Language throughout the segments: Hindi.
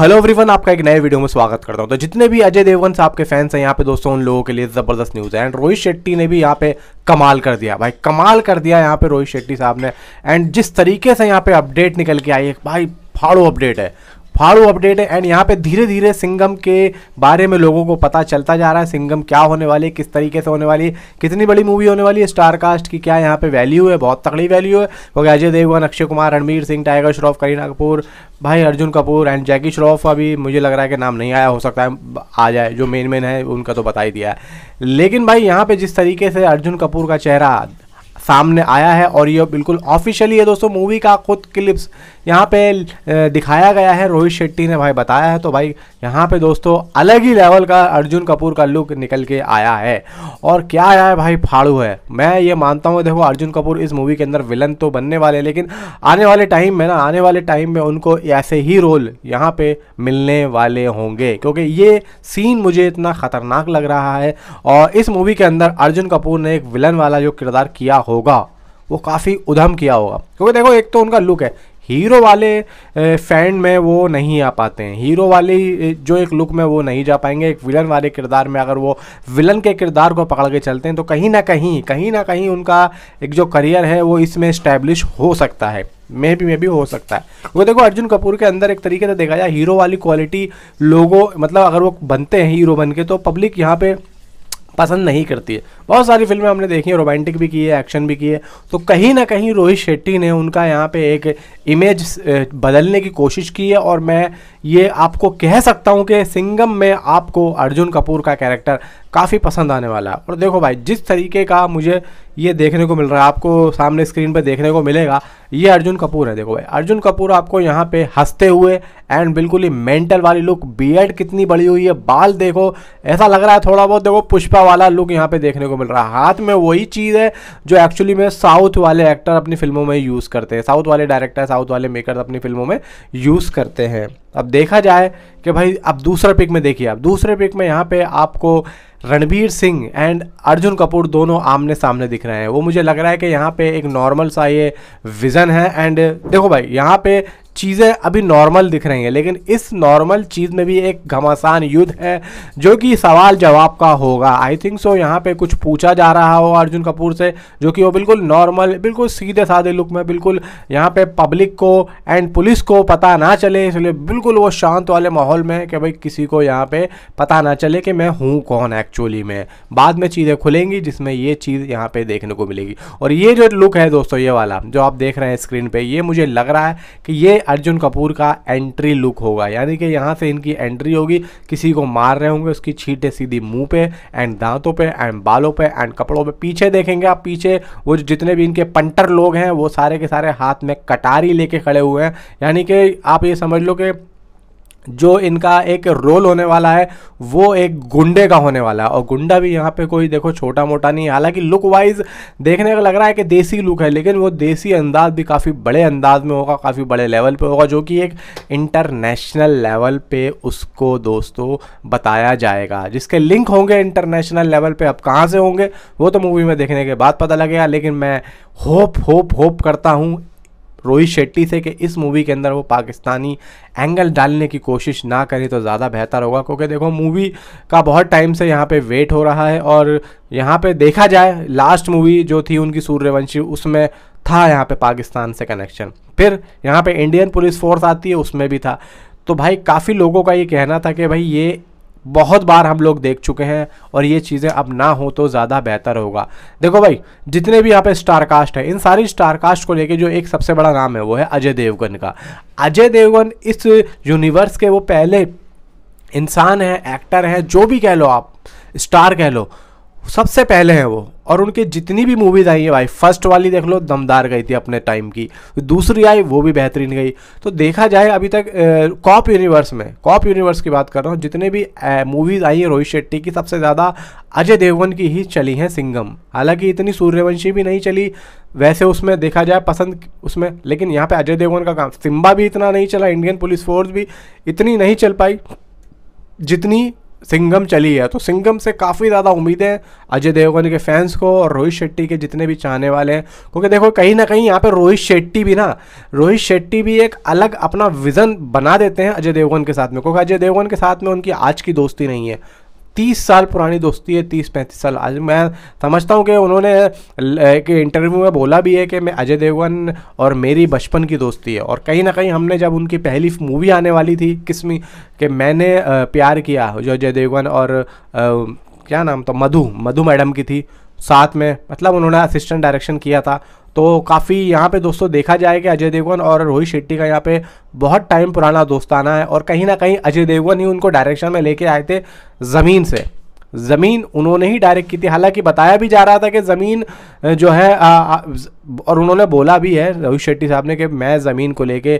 हेलो एवरीवन आपका एक नए वीडियो में स्वागत करता हूं तो जितने भी अजय देवगन साहब के फैंस हैं यहाँ पे दोस्तों उन लोगों के लिए ज़बरदस्त न्यूज़ है एंड रोहित शेट्टी ने भी यहाँ पे कमाल कर दिया भाई कमाल कर दिया यहाँ पे रोहित शेट्टी साहब ने एंड जिस तरीके से यहाँ पे अपडेट निकल के आई है भाई फाड़ो अपडेट है फाड़ू अपडेट है एंड यहाँ पे धीरे धीरे सिंगम के बारे में लोगों को पता चलता जा रहा है सिंगम क्या होने वाली है किस तरीके से होने वाली है कितनी बड़ी मूवी होने वाली है स्टारकास्ट की क्या यहाँ पे वैल्यू है बहुत तगड़ी वैल्यू है वो अजय देवगन अक्षय कुमार रणवीर सिंह टाइगर श्रॉफ करीना कपूर भाई अर्जुन कपूर एंड जैकी श्रॉफ का भी मुझे लग रहा है कि नाम नहीं आया हो सकता है आ जाए जो मेन मेन है उनका तो बता ही दिया है लेकिन भाई यहाँ पर जिस तरीके से अर्जुन कपूर का चेहरा सामने आया है और ये बिल्कुल ऑफिशियली है दोस्तों मूवी का खुद क्लिप्स यहाँ पे दिखाया गया है रोहित शेट्टी ने भाई बताया है तो भाई यहाँ पे दोस्तों अलग ही लेवल का अर्जुन कपूर का लुक निकल के आया है और क्या आया है भाई फाड़ू है मैं ये मानता हूँ देखो अर्जुन कपूर इस मूवी के अंदर विलन तो बनने वाले हैं लेकिन आने वाले टाइम में ना आने वाले टाइम में उनको ऐसे ही रोल यहाँ पे मिलने वाले होंगे क्योंकि ये सीन मुझे इतना ख़तरनाक लग रहा है और इस मूवी के अंदर अर्जुन कपूर ने एक विलन वाला जो किरदार किया हो होगा वो काफ़ी उधम किया होगा क्योंकि देखो एक तो उनका लुक है हीरो वाले फैन में वो नहीं आ पाते हैं हीरो वाली जो एक लुक में वो नहीं जा पाएंगे एक विलन वाले किरदार में अगर वो विलन के किरदार को पकड़ के चलते हैं तो कहीं ना कहीं कहीं ना कहीं उनका एक जो करियर है वो इसमें इस्टेब्लिश हो सकता है मे भी मे भी हो सकता है वो देखो अर्जुन कपूर के अंदर एक तरीके से देखा जाए हीरो वाली क्वालिटी लोगों मतलब अगर वो बनते हैं हीरो बन के तो पब्लिक यहाँ पर पसंद नहीं करती है बहुत सारी फिल्में हमने देखी हैं रोमांटिक भी की है एक्शन भी की है तो कहीं ना कहीं रोहित शेट्टी ने उनका यहाँ पे एक इमेज बदलने की कोशिश की है और मैं ये आपको कह सकता हूँ कि सिंगम में आपको अर्जुन कपूर का कैरेक्टर काफ़ी पसंद आने वाला है और देखो भाई जिस तरीके का मुझे ये देखने को मिल रहा है आपको सामने स्क्रीन पर देखने को मिलेगा ये अर्जुन कपूर है देखो भाई अर्जुन कपूर आपको यहाँ पे हंसते हुए एंड बिल्कुल ही मेंटल वाली लुक बियड कितनी बड़ी हुई है बाल देखो ऐसा लग रहा है थोड़ा बहुत देखो पुष्पा वाला लुक यहाँ पे देखने को मिल रहा है हाथ में वही चीज़ है जो एक्चुअली में साउथ वाले एक्टर अपनी फिल्मों में यूज़ करते हैं साउथ वाले डायरेक्टर साउथ वाले मेकर अपनी फिल्मों में यूज़ करते हैं अब देखा जाए कि भाई अब दूसरा पिक में देखिए आप दूसरे पिक में यहाँ पे आपको रणबीर सिंह एंड अर्जुन कपूर दोनों आमने सामने दिख रहे हैं वो मुझे लग रहा है कि यहाँ पे एक नॉर्मल सा ये विज़न है एंड देखो भाई यहाँ पे चीज़ें अभी नॉर्मल दिख रही हैं लेकिन इस नॉर्मल चीज़ में भी एक घमासान युद्ध है जो कि सवाल जवाब का होगा आई थिंक सो यहाँ पे कुछ पूछा जा रहा हो अर्जुन कपूर से जो कि वो बिल्कुल नॉर्मल बिल्कुल सीधे साधे लुक में बिल्कुल यहाँ पे पब्लिक को एंड पुलिस को पता ना चले इसलिए बिल्कुल वो शांत वाले माहौल में कि भाई किसी को यहाँ पर पता ना चले कि मैं हूँ कौन है एक्चुअली में बाद में चीज़ें खुलेंगी जिसमें ये चीज़ यहाँ पे देखने को मिलेगी और ये जो लुक है दोस्तों ये वाला जो आप देख रहे हैं स्क्रीन पे ये मुझे लग रहा है कि ये अर्जुन कपूर का एंट्री लुक होगा यानी कि यहाँ से इनकी एंट्री होगी किसी को मार रहे होंगे उसकी छीटें सीधी मुंह पे एंड दांतों पर एंड बालों पर एंड कपड़ों पर पीछे देखेंगे आप पीछे वो जितने भी इनके पंटर लोग हैं वो सारे के सारे हाथ में कटारी लेके खड़े हुए हैं यानी कि आप ये समझ लो कि जो इनका एक रोल होने वाला है वो एक गुंडे का होने वाला है और गुंडा भी यहाँ पे कोई देखो छोटा मोटा नहीं है हालांकि लुक वाइज देखने का लग रहा है कि देसी लुक है लेकिन वो देसी अंदाज भी काफ़ी बड़े अंदाज में होगा काफ़ी बड़े लेवल पे होगा जो कि एक इंटरनेशनल लेवल पे उसको दोस्तों बताया जाएगा जिसके लिंक होंगे इंटरनेशनल लेवल पर अब कहाँ से होंगे वो तो मूवी में देखने के बाद पता लगेगा लेकिन मैं होप होप होप करता हूँ रोहित शेट्टी से कि इस मूवी के अंदर वो पाकिस्तानी एंगल डालने की कोशिश ना करें तो ज़्यादा बेहतर होगा क्योंकि देखो मूवी का बहुत टाइम से यहाँ पे वेट हो रहा है और यहाँ पे देखा जाए लास्ट मूवी जो थी उनकी सूर्यवंशी उसमें था यहाँ पे पाकिस्तान से कनेक्शन फिर यहाँ पे इंडियन पुलिस फोर्स आती है उसमें भी था तो भाई काफ़ी लोगों का ये कहना था कि भाई ये बहुत बार हम लोग देख चुके हैं और ये चीज़ें अब ना हो तो ज़्यादा बेहतर होगा देखो भाई जितने भी यहाँ पे स्टारकास्ट है इन सारी स्टारकास्ट को लेके जो एक सबसे बड़ा नाम है वो है अजय देवगन का अजय देवगन इस यूनिवर्स के वो पहले इंसान है एक्टर है जो भी कह लो आप स्टार कह लो सबसे पहले हैं वो और उनकी जितनी भी मूवीज़ आई हैं भाई फर्स्ट वाली देख लो दमदार गई थी अपने टाइम की दूसरी आई वो भी बेहतरीन गई तो देखा जाए अभी तक कॉप यूनिवर्स में कॉप यूनिवर्स की बात कर रहा हूँ जितने भी मूवीज़ आई हैं रोहित शेट्टी की सबसे ज़्यादा अजय देवगन की ही चली हैं सिंगम हालांकि इतनी सूर्यवंशी भी नहीं चली वैसे उसमें देखा जाए पसंद उसमें लेकिन यहाँ पर अजय देवगन का काम सिम्बा भी इतना नहीं चला इंडियन पुलिस फोर्स भी इतनी नहीं चल पाई जितनी सिंगम चली है तो सिंगम से काफ़ी ज़्यादा उम्मीदें अजय देवगन के फैंस को और रोहित शेट्टी के जितने भी चाहने वाले हैं क्योंकि देखो कहीं ना कहीं यहाँ पर रोहित शेट्टी भी ना रोहित शेट्टी भी एक अलग अपना विज़न बना देते हैं अजय देवगन के साथ में क्योंकि अजय देवगन के साथ में उनकी आज की दोस्ती नहीं है तीस साल पुरानी दोस्ती है तीस पैंतीस साल आज मैं समझता हूँ कि उन्होंने एक इंटरव्यू में बोला भी है कि मैं अजय देवगन और मेरी बचपन की दोस्ती है और कहीं ना कहीं हमने जब उनकी पहली मूवी आने वाली थी किसमी कि मैंने प्यार किया जो अजय देवगन और क्या नाम था मधु मधु मैडम की थी साथ में मतलब उन्होंने असिस्टेंट डायरेक्शन किया था तो काफ़ी यहाँ पे दोस्तों देखा जाए कि अजय देवगन और रोहित शेट्टी का यहाँ पे बहुत टाइम पुराना दोस्ताना है और कहीं ना कहीं अजय देवगन ही उनको डायरेक्शन में लेके आए थे ज़मीन से ज़मीन उन्होंने ही डायरेक्ट की थी हालांकि बताया भी जा रहा था कि ज़मीन जो है आ, आ, और उन्होंने बोला भी है रोहित शेट्टी साहब ने कि मैं ज़मीन को लेके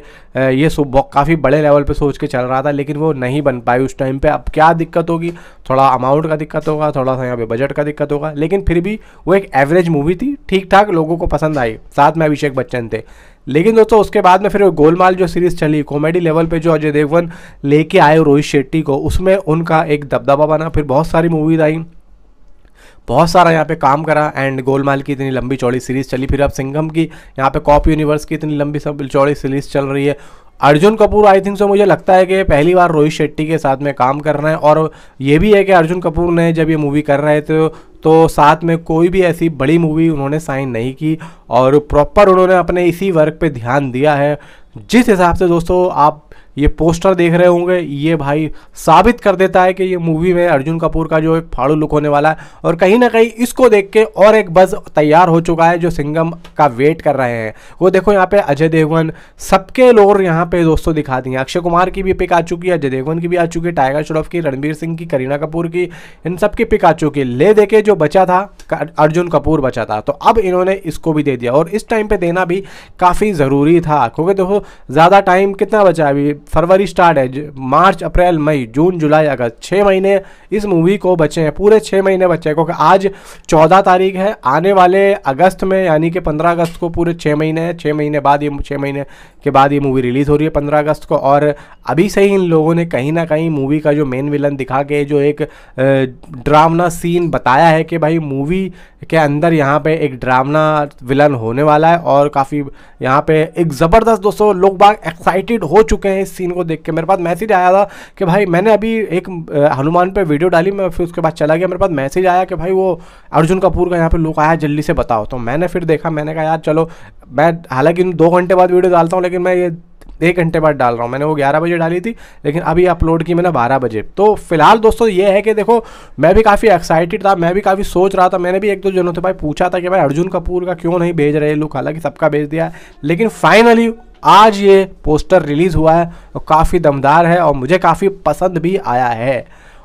ये काफ़ी बड़े लेवल पे सोच के चल रहा था लेकिन वो नहीं बन पाई उस टाइम पे अब क्या दिक्कत होगी थोड़ा अमाउंट का दिक्कत होगा थोड़ा सा यहाँ पे बजट का दिक्कत होगा लेकिन फिर भी वो एक एवरेज मूवी थी ठीक ठाक लोगों को पसंद आई साथ में अभिषेक बच्चन थे लेकिन दोस्तों उसके बाद में फिर गोलमाल जो सीरीज चली कॉमेडी लेवल पे जो अजय देवगन लेके आए रोहित शेट्टी को उसमें उनका एक दबदबा बना फिर बहुत सारी मूवीज आई बहुत सारा यहाँ पे काम करा एंड गोलमाल की इतनी लंबी चौड़ी सीरीज चली फिर अब सिंघम की यहाँ पे कॉप यूनिवर्स की इतनी लंबी सब चौड़ी सीरीज चल रही है Arjun Kapoor I think so मुझे लगता है कि पहली बार रोहित शेट्टी के साथ में काम कर रहे हैं और ये भी है कि अर्जुन कपूर ने जब ये मूवी कर रहे थे तो साथ में कोई भी ऐसी बड़ी मूवी उन्होंने साइन नहीं की और प्रॉपर उन्होंने अपने इसी वर्क पे ध्यान दिया है जिस हिसाब से दोस्तों आप ये पोस्टर देख रहे होंगे ये भाई साबित कर देता है कि ये मूवी में अर्जुन कपूर का जो एक फाड़ू लुक होने वाला है और कहीं ना कहीं इसको देख के और एक बज तैयार हो चुका है जो सिंगम का वेट कर रहे हैं वो देखो यहाँ पे अजय देवगन सबके लोर यहाँ पे दोस्तों दिखा दिए अक्षय कुमार की भी पिक आ चुकी है अजय देवगन की भी आ चुकी है टाइगर श्रॉफ की रणबीर सिंह की करीना कपूर की इन सब की पिक आ चुकी है ले देखे जो बचा था अर्जुन कपूर बचा था तो अब इन्होंने इसको भी दे दिया और इस टाइम पे देना भी काफ़ी ज़रूरी था क्योंकि देखो ज़्यादा टाइम कितना बचा अभी फरवरी स्टार्ट है मार्च अप्रैल मई जून जुलाई अगस्त छः महीने इस मूवी को बचे हैं पूरे छः महीने बचे हैं क्योंकि आज चौदह तारीख है आने वाले अगस्त में यानी कि पंद्रह अगस्त को पूरे छः महीने हैं छः महीने बाद ये छः महीने के बाद ये मूवी रिलीज़ हो रही है पंद्रह अगस्त को और अभी से ही इन लोगों ने कहीं ना कहीं मूवी का जो मेन विलन दिखा के जो एक ड्रामना सीन बताया है कि भाई मूवी मूवी के अंदर यहाँ पे एक ड्रामना विलन होने वाला है और काफ़ी यहाँ पे एक ज़बरदस्त दोस्तों लोग बाग एक्साइटेड हो चुके हैं इस सीन को देख के मेरे पास मैसेज आया था कि भाई मैंने अभी एक हनुमान पे वीडियो डाली मैं फिर उसके बाद चला गया मेरे पास मैसेज आया कि भाई वो अर्जुन कपूर का यहाँ पर लुक आया जल्दी से बताओ तो मैंने फिर देखा मैंने कहा यार चलो मैं हालांकि दो घंटे बाद वीडियो डालता हूँ लेकिन मैं ये एक घंटे बाद डाल रहा हूँ मैंने वो ग्यारह बजे डाली थी लेकिन अभी अपलोड की मैंने बारह बजे तो फिलहाल दोस्तों ये है कि देखो मैं भी काफ़ी एक्साइटेड था मैं भी काफ़ी सोच रहा था मैंने भी एक दो जनों से भाई पूछा था कि भाई अर्जुन कपूर का क्यों नहीं भेज रहे लुक हालांकि सबका भेज दिया लेकिन फाइनली आज ये पोस्टर रिलीज़ हुआ है और काफ़ी दमदार है और मुझे काफ़ी पसंद भी आया है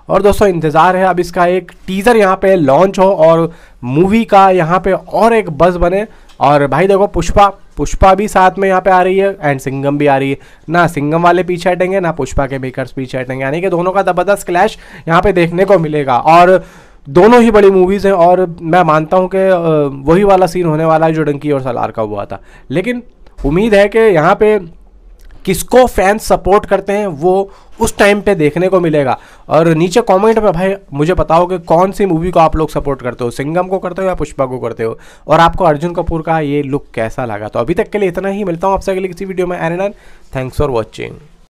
और दोस्तों इंतज़ार है अब इसका एक टीज़र यहाँ पे लॉन्च हो और मूवी का यहाँ पे और एक बस बने और भाई देखो पुष्पा पुष्पा भी साथ में यहाँ पे आ रही है एंड सिंगम भी आ रही है ना सिंगम वाले पीछे हटेंगे ना पुष्पा के मेकर्स पीछे हटेंगे यानी कि दोनों का ज़बरदस्त क्लैश यहाँ पे देखने को मिलेगा और दोनों ही बड़ी मूवीज़ हैं और मैं मानता हूँ कि वही वाला सीन होने वाला है जो डंकी और सलार का हुआ था लेकिन उम्मीद है कि यहाँ पर किसको फैंस सपोर्ट करते हैं वो उस टाइम पे देखने को मिलेगा और नीचे कमेंट में भाई मुझे बताओ कि कौन सी मूवी को आप लोग सपोर्ट करते हो सिंगम को करते हो या पुष्पा को करते हो और आपको अर्जुन कपूर का ये लुक कैसा लगा तो अभी तक के लिए इतना ही मिलता हूँ आपसे अगले किसी वीडियो में एन एन थैंक्स फॉर वॉचिंग